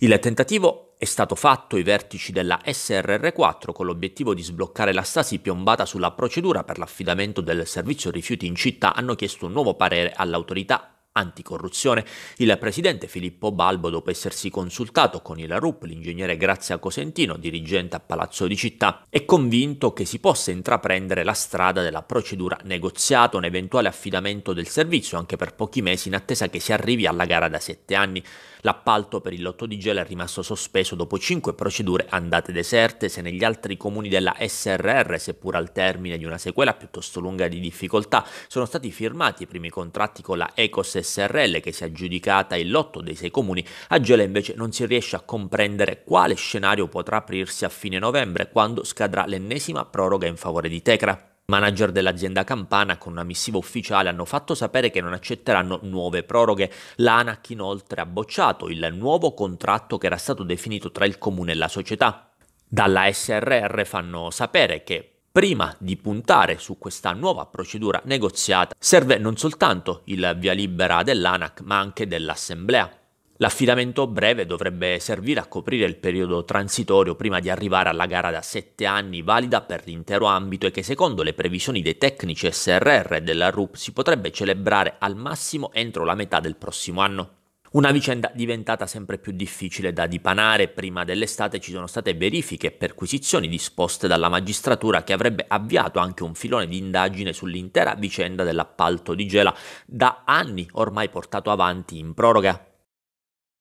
Il tentativo è stato fatto ai vertici della SRR4 con l'obiettivo di sbloccare la stasi piombata sulla procedura per l'affidamento del servizio rifiuti in città hanno chiesto un nuovo parere all'autorità anticorruzione. Il presidente Filippo Balbo, dopo essersi consultato con il RUP, l'ingegnere Grazia Cosentino, dirigente a Palazzo di Città, è convinto che si possa intraprendere la strada della procedura negoziata, un eventuale affidamento del servizio anche per pochi mesi in attesa che si arrivi alla gara da sette anni. L'appalto per il lotto di gel è rimasto sospeso dopo cinque procedure andate deserte, se negli altri comuni della SRR, seppur al termine di una sequela piuttosto lunga di difficoltà, sono stati firmati i primi contratti con la Ecos SRL che si è aggiudicata il lotto dei sei comuni, a Gela invece non si riesce a comprendere quale scenario potrà aprirsi a fine novembre quando scadrà l'ennesima proroga in favore di Tecra. I Manager dell'azienda campana con una missiva ufficiale hanno fatto sapere che non accetteranno nuove proroghe. L'ANAC inoltre ha bocciato il nuovo contratto che era stato definito tra il comune e la società. Dalla SRR fanno sapere che Prima di puntare su questa nuova procedura negoziata serve non soltanto il via libera dell'ANAC ma anche dell'Assemblea. L'affidamento breve dovrebbe servire a coprire il periodo transitorio prima di arrivare alla gara da 7 anni valida per l'intero ambito e che secondo le previsioni dei tecnici SRR della RUP si potrebbe celebrare al massimo entro la metà del prossimo anno. Una vicenda diventata sempre più difficile da dipanare, prima dell'estate ci sono state verifiche e perquisizioni disposte dalla magistratura che avrebbe avviato anche un filone di indagine sull'intera vicenda dell'appalto di Gela da anni ormai portato avanti in proroga